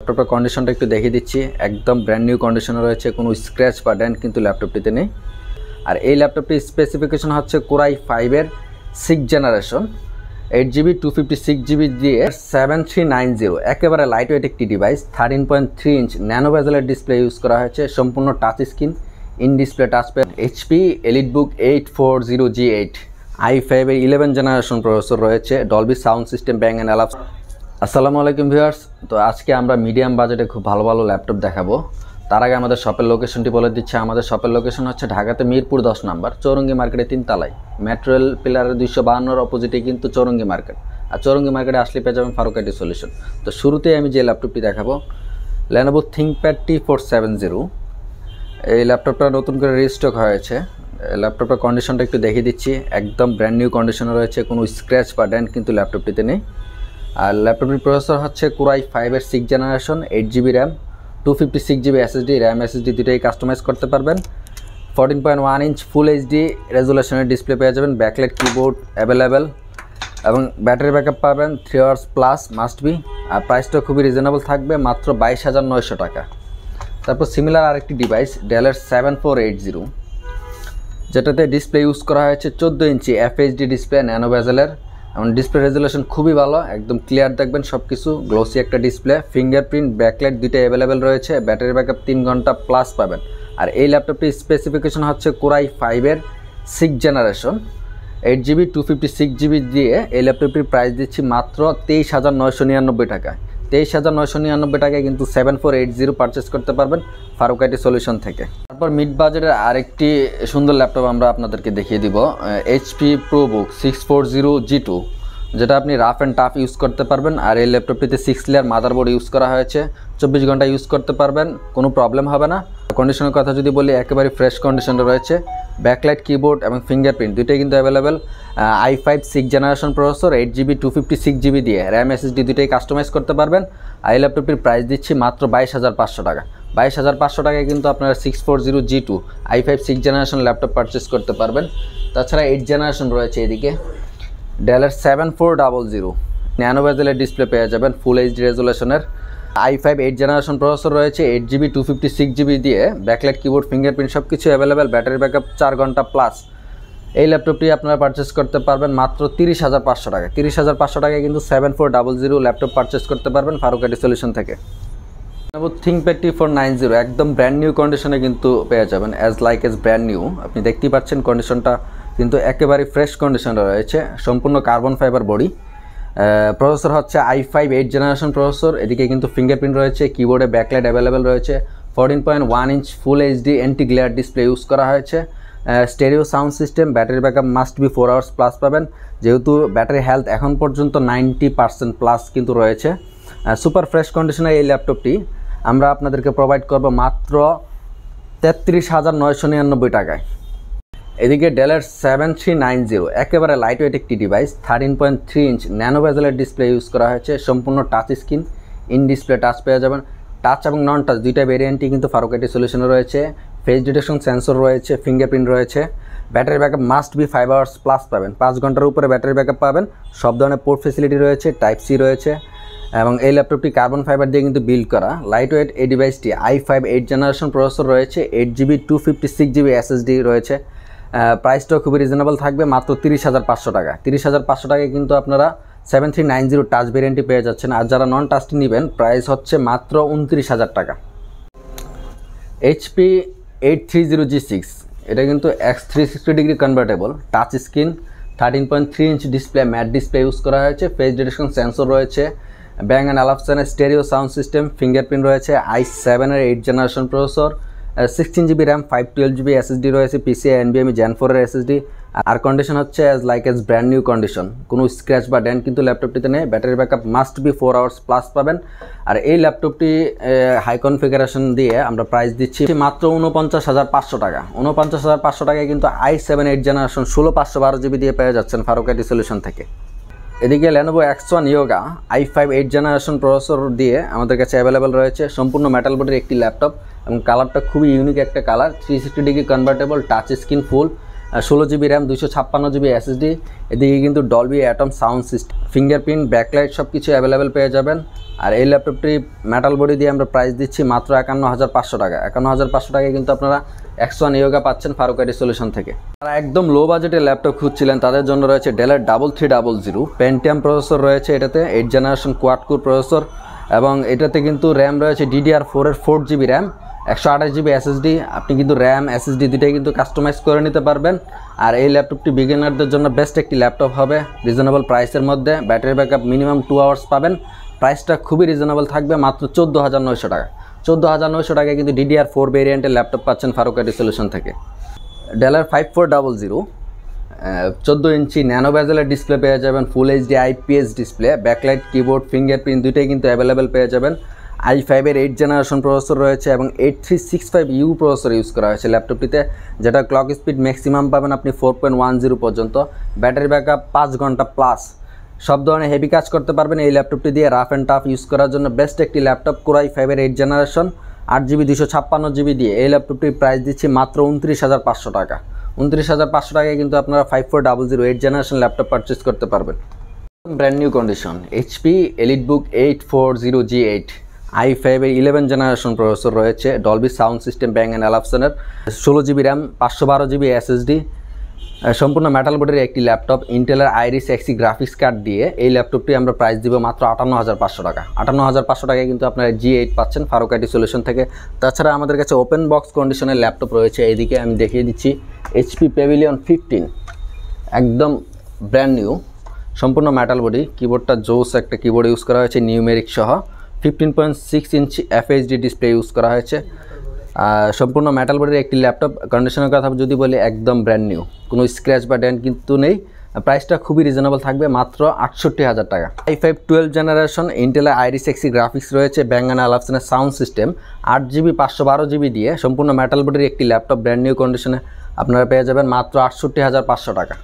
ল্যাপটপটার কন্ডিশনটা একটু দেখিয়ে দিচ্ছি একদম ব্র্যান্ড নিউ কন্ডিশনে রয়েছে কোনো স্ক্র্যাচ বা ড্যান্ড কিন্তু ল্যাপটপটিতে নেই আর এই ল্যাপটপটির স্পেসিফিকেশন হচ্ছে কোরাই ফাইভের six generation eight GB two fifty six GB দিয়ে সেভেন থ্রি নাইন জিরো একেবারে লাইট ওয়েট একটি device thirteen point three inch nano ভেজালের ডিসপ্লে ইউজ করা হয়েছে সম্পূর্ণ touch screen in display touch pen HP Elite Book eight four zero G eight I ফাইভের eleven generation processor রয়েছে Dolby sound system Bang and Olufsen আসসালামু আলাইকুম viewers তো আজকে আমরা মিডিয়াম বাজেটে খুব ভালো ভালো ল্যাপটপ দেখাবো তার আগে আমাদের শপের লোকেশনটি বলে দিচ্ছে আমাদের শপের লোকেশন হচ্ছে ঢাকাতে মিরপুর দশ নাম্বার চৌরঙ্গি মার্কেটে তিনতলায় মেট্রোয়েল পিলারের দুইশো বাহান্নর অপোজিটে কিন্তু চৌরঙ্গি মার্কেট আর চৌরঙ্গি মার্কেটে আসলে পেয়ে যাবেন ফারুকাইটি সলিউশন তো শুরুতেই আমি যে ল্যাপটপটি দেখাবো Lenovo ThinkPad T four seven zero এই ল্যাপটপটা নতুন করে রিস্টক হয়েছে ল্যাপটপটার কন্ডিশনটা একটু দেখিয়ে দিচ্ছি একদম ব্র্যান্ড নিউ কন্ডিশনে রয়েছে কোনো স্ক্র্যাচ বা ড্যান্ড কিন্তু ল্যাপটপটিতে নেই আর ল্যাপটপটির প্রসেসর হচ্ছে কুরাই ফাইভের six generation eight GB RAM two fifty six GB SSD RAM SSD দুটোই কাস্টমাইজ করতে পারবেন fourteen point one inch full HD রেজুলেশনের ডিসপ্লে পেয়ে যাবেন ব্যাকলেট কিবোর্ড অ্যাভেলেবেল এবং ব্যাটারি ব্যাক আপ পাবেন three hours plus must be আর প্রাইসটা খুবই রিজনেবল থাকবে মাত্র বাইশ হাজার নয়শো টাকা তারপর সিমিলার আরেকটি ডিভাইস ডেলের সেভেন ফোর এইট জিরো যেটাতে ডিসপ্লে ইউজ করা হয়েছে চোদ্দো ইঞ্চি এফএইচডি ডিসপ্লে ন্যানোভেজেলের এমন ডিসপ্লে রেজুলেশন খুবই ভালো একদম ক্লিয়ার দেখবেন সব কিছু গ্লোসি একটা ডিসপ্লে ফিঙ্গারপ্রিন্ট ব্যাকলাইট দুইটা অ্যাভেলেবেল রয়েছে ব্যাটারি ব্যাকআপ তিন ঘন্টা প্লাস পাবেন আর এই ল্যাপটপটির স্পেসিফিকেশন হচ্ছে কোরাই ফাইভের six generation eight GB two fifty six GB দিয়ে এই ল্যাপটপটির প্রাইস দিচ্ছি মাত্র তেইশ হাজার নয়শো নিরানব্বই টাকায় তেইশ হাজার নয়শো নিরানব্বই টাকায় কিন্তু seven four eight zero purchase করতে পারবেন ফারুক আইটি সলিউশন থেকে তারপর মিড বাজেটের আরেকটি সুন্দর ল্যাপটপ আমরা আপনাদেরকে দেখিয়ে দিব HP Pro Book six four zero G two যেটা আপনি রাফ অ্যান্ড টাফ ইউজ করতে পারবেন আর এই ল্যাপটপটিতে সিক্স লেয়ার মাদারবোর্ড ইউজ করা হয়েছে চব্বিশ ঘন্টা ইউজ করতে পারবেন কোনো প্রবলেম হবে না কন্ডিশনের কথা যদি বলি একেবারে ফ্রেশ কন্ডিশনে রয়েছে ব্যাকলাইট কিবোর্ড এবং ফিঙ্গারপ্রিন্ট দুইটাই কিন্তু available I five six generation processor eight GB two fifty six GB দিয়ে র্যাম এসএসডি দুইটাই কাস্টমাইজ করতে পারবেন আই ল্যাপটপটির প্রাইস দিচ্ছি মাত্র বাইশ হাজার পাঁচশো টাকা বাইশ হাজার পাঁচশো টাকায় কিন্তু আপনারা six four zero G two I five six generation laptop purchase করতে পারবেন তাছাড়া এইট জেনারেশন রয়েছে এদিকে ডেলের seven four double zero nano display পেয়ে যাবেন ফুল এইচডি রেজুলেশনের I five eight generation processor রয়েছে eight GB two fifty six GB দিয়ে ব্যাকলাইট কিবোর্ড ফিঙ্গারপ্রিন্ট সব কিছু অ্যাভেলেবেল ব্যাটারি ব্যাকআপ চার ঘন্টা প্লাস এই ল্যাপটপটি আপনারা পারচেস করতে পারবেন মাত্র তিরিশ হাজার পাঁচশো টাকা তিরিশ হাজার পাঁচশো টাকায় কিন্তু seven four double zero laptop purchase করতে পারবেন ফারুকাটি সলিউশন থেকে নেবো টি ফোর নাইন জিরো একদম ব্র্যান্ড নিউ কন্ডিশনে কিন্তু পেয়ে যাবেন as like as brand new আপনি দেখতেই পাচ্ছেন কন্ডিশনটা কিন্তু একেবারে ফ্রেশ কন্ডিশনে রয়েছে সম্পূর্ণ কার্বন ফাইবার বডি প্রসেসর হচ্ছে I five eight generation processor এদিকে কিন্তু ফিঙ্গারপ্রিন্ট রয়েছে কিবোর্ডে ব্যাকলাইট অ্যাভেলেবেল রয়েছে fourteen point one inch full HD anti glare display use করা হয়েছে stereo sound system battery backup must be four hours plus পাবেন যেহেতু ব্যাটারি হেলথ এখন পর্যন্ত নাইনটি পার্সেন্ট প্লাস কিন্তু রয়েছে সুপার ফ্রেশ কন্ডিশনে এই ল্যাপটপটি আমরা আপনাদেরকে প্রোভাইড করব মাত্র তেত্রিশ হাজার নয়শো নিরানব্বই টাকায় এদিকে ডেলের সেভেন থ্রি নাইন জিরো একেবারে লাইট ওয়েট একটি device thirteen point three inch nano ভেজেলের ডিসপ্লে ইউজ করা হয়েছে সম্পূর্ণ touch screen in display touch পেয়ে যাবেন টাচ এবং নন টাচ দুইটা ভেরিয়েন্টই কিন্তু ফারোকেটি সলিউশনে রয়েছে ফেস ডিটেকশন সেন্সর রয়েছে ফিঙ্গারপ্রিন্ট রয়েছে battery backup must be five hours plus পাবেন পাঁচ ঘন্টার উপরে ব্যাটারি ব্যাকআপ পাবেন সব ধরনের পোর্ট ফেসিলিটি রয়েছে টাইপ সি রয়েছে এবং এই ল্যাপটপটি কার্বন ফাইবার দিয়ে কিন্তু বিল্ড করা লাইট ওয়েট এই ডিভাইসটি I five eight generation processor রয়েছে eight GB two fifty six GB SSD রয়েছে প্রাইসটাও খুবই রিজনেবল থাকবে মাত্র তিরিশ হাজার পাঁচশো টাকা তিরিশ হাজার পাঁচশো টাকায় কিন্তু আপনারা seven three nine zero touch ভেরিয়েন্টটি পেয়ে যাচ্ছেন আর যারা নন টাচটি নেবেন প্রাইস হচ্ছে মাত্র উনত্রিশ হাজার টাকা HP eight three zero G six এটা কিন্তু X three sixty degree convertible touch screen thirteen point three inch display matte display use করা হয়েছে ফেস ডিটেকশন সেন্সর রয়েছে ব্যাং অ্যান্ড আলাপসানের স্টেরিও সাউন্ড সিস্টেম ফিঙ্গারপ্রিন্ট রয়েছে আই সেভেনের eight generation processor sixteen GB RAM five twelve GB SSD রয়েছে PCI NVMe Gen ফোরের SSD আর condition হচ্ছে as like as brand new condition কোনো scratch বা ড্যান কিন্তু ল্যাপটপটিতে নেই battery backup must be four hours plus পাবেন আর এই ল্যাপটপটি হাই কনফিগারেশন দিয়ে আমরা প্রাইস দিচ্ছি মাত্র উনপঞ্চাশ হাজার পাঁচশো টাকা উনপঞ্চাশ হাজার পাঁচশো টাকায় কিন্তু আই সেভেন এইট জেনারেশন ষোলো পাঁচশো বারো জিবি দিয়ে পেয়ে যাচ্ছেন ফারুকাটি সলিউশন থেকে এদিকে Lenovo X one Yoga I five eight generation processor দিয়ে আমাদের কাছে অ্যাভেলেবেল রয়েছে সম্পূর্ণ মেটাল বডির একটি ল্যাপটপ এবং কালারটা খুবই ইউনিক একটা colour three sixty degree convertible touch screen full ষোলো জিবি র্যাম দুশো ছাপ্পান্ন জিবি এসএসডি এদিকে কিন্তু Dolby Atmos sound system fingerprint backlight সব কিছু অ্যাভেলেবেল পেয়ে যাবেন আর এই ল্যাপটপটি মেটাল বডি দিয়ে আমরা প্রাইস দিচ্ছি মাত্র একান্ন হাজার পাঁচশো টাকা একান্ন হাজার পাঁচশো টাকায় কিন্তু আপনারা একশো ইয়োগা পাচ্ছেন ফারুকারি সলিউশন থেকে তারা একদম লো বাজেটের ল্যাপটপ খুঁজছিলেন তাদের জন্য রয়েছে ডেলের double three double zero Pentium processor রয়েছে এটাতে এইট জেনারেশন কোয়াটকুর প্রসেসর এবং এটাতে কিন্তু র্যাম রয়েছে ডিডিআর ফোরের ফোর জিবি র্যাম একশো আঠাশ জিবি এসএসডি আপনি কিন্তু র্যাম এসএসডি দুটাই কিন্তু কাস্টমাইজ করে নিতে পারবেন আর এই ল্যাপটপটি বিগিনারদের জন্য বেস্ট একটি ল্যাপটপ হবে রিজনেবল প্রাইসের মধ্যে battery backup minimum two hours পাবেন প্রাইসটা খুবই রিজনেবল থাকবে মাত্র চোদ্দো হাজার নয়শো টাকা চোদ্দো হাজার নয়শো টাকায় কিন্তু ডিডিআর ফোর ভেরিয়েন্টের ল্যাপটপ পাচ্ছেন ফারুকাটি সলিউশন থেকে ডেলার ফাইভ ফোর ডাবল জিরো চোদ্দো ইঞ্চি ন্যানো ব্যাজেলের ডিসপ্লে পেয়ে যাবেন full HD IPS display backlight keyboard fingerprint দুইটাই কিন্তু অ্যাভেলেবেল পেয়ে যাবেন আই ফাইভের এইট জেনারেশন প্রসেসর রয়েছে এবং eight three six five U processor use করা হয়েছে ল্যাপটপটিতে যেটা ক্লক স্পিড ম্যাক্সিমাম পাবেন আপনি ফোর পয়েন্ট ওয়ান জিরো পর্যন্ত ব্যাটারি ব্যাক আপ পাঁচ ঘন্টা প্লাস সব ধরনের হেভি কাজ করতে পারবেন এই ল্যাপটপটি দিয়ে রাফ অ্যান্ড টাফ ইউজ করার জন্য বেস্ট একটি ল্যাপটপ কোরাই ফাইভের এইট জেনারেশন আট জিবি দুশো ছাপ্পান্ন জিবি দিয়ে এই ল্যাপটপটির প্রাইস দিচ্ছি মাত্র উনত্রিশ হাজার পাঁচশো টাকা উনত্রিশ হাজার পাঁচশো টাকায় কিন্তু আপনারা five four double zero eight generation laptop purchase করতে পারবেন brand new condition HP Elite Book eight four zero G eight I ফাইভের ইলেভেন জেনারেশন প্রসেসর রয়েছে Dolby sound system Bang and অ্যালাপসনের ষোলো জিবি র্যাম পাঁচশো বারো জিবি এসএসডি সম্পূর্ণ metal বোর্ডের একটি ল্যাপটপ ইন্টেলের আইরিস এক্সি গ্রাফিক্স কার্ড দিয়ে এই ল্যাপটপটি আমরা প্রাইস দিব মাত্র আটান্ন হাজার পাঁচশো টাকা আটান্ন হাজার পাঁচশো টাকায় কিন্তু আপনারা জি এইট পাচ্ছেন ফারুক আইটি সলিউশন থেকে তাছাড়া আমাদের কাছে ওপেন বক্স কন্ডিশনের ল্যাপটপ রয়েছে এদিকে আমি দেখিয়ে দিচ্ছি এইচপি পেভিলিয়ন ফিফটিন একদম ব্র্যান্ড নিউ সম্পূর্ণ মেটাল বডি কিবোর্ডটা জোস একটা কিবোর্ড ইউজ করা হয়েছে নিউমেরিক সহ ফিফটিন পয়েন্ট সিক্স ইঞ্চি এফএইচডি ডিসপ্লে ইউজ করা হয়েছে সম্পূর্ণ মেটাল বডির একটি ল্যাপটপ কন্ডিশনের কথা যদি বলি একদম ব্র্যান্ড নিউ কোনো স্ক্র্যাচ বা ড্যান্ড কিন্তু নেই প্রাইসটা খুবই রিজনেবল থাকবে মাত্র আটষট্টি হাজার টাকা আই ফাইভ টুয়েলভ জেনারেশন ইন্টেলের আইরিস এক্সি গ্রাফিক্স রয়েছে ব্যাঙ্গানা আলাপসেনের সাউন্ড সিস্টেম আট জিবি পাঁচশো বারো জিবি দিয়ে সম্পূর্ণ মেটাল বডির একটি ল্যাপটপ ব্র্যান্ড নিউ কন্ডিশনে আপনারা পেয়ে যাবেন মাত্র আটষট্টি হাজার পাঁচশো টাকা